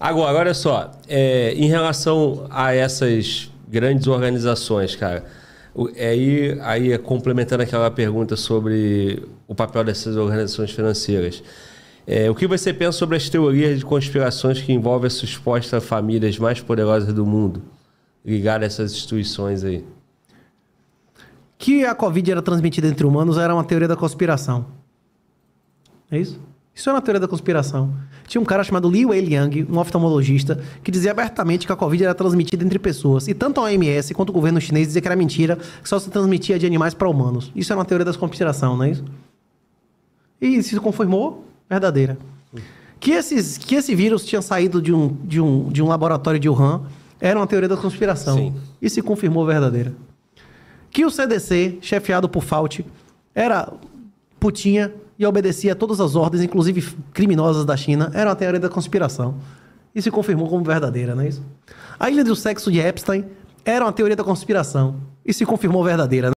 Agora, olha só, é, em relação a essas grandes organizações, cara, é, aí, aí é complementando aquela pergunta sobre o papel dessas organizações financeiras. É, o que você pensa sobre as teorias de conspirações que envolvem as supostas famílias mais poderosas do mundo, ligadas a essas instituições aí? Que a Covid era transmitida entre humanos era uma teoria da conspiração. É isso? Isso é uma teoria da conspiração. Tinha um cara chamado Liu Liang, um oftalmologista, que dizia abertamente que a Covid era transmitida entre pessoas. E tanto a OMS quanto o governo chinês dizia que era mentira, que só se transmitia de animais para humanos. Isso é uma teoria da conspiração, não é isso? E se confirmou, verdadeira. Que, esses, que esse vírus tinha saído de um, de um, de um laboratório de Wuhan era uma teoria da conspiração. Sim. E se confirmou verdadeira. Que o CDC, chefiado por Fauci, era putinha e obedecia a todas as ordens, inclusive criminosas da China, era uma teoria da conspiração. E se confirmou como verdadeira, não é isso? A Ilha do Sexo de Epstein era uma teoria da conspiração e se confirmou verdadeira. Né?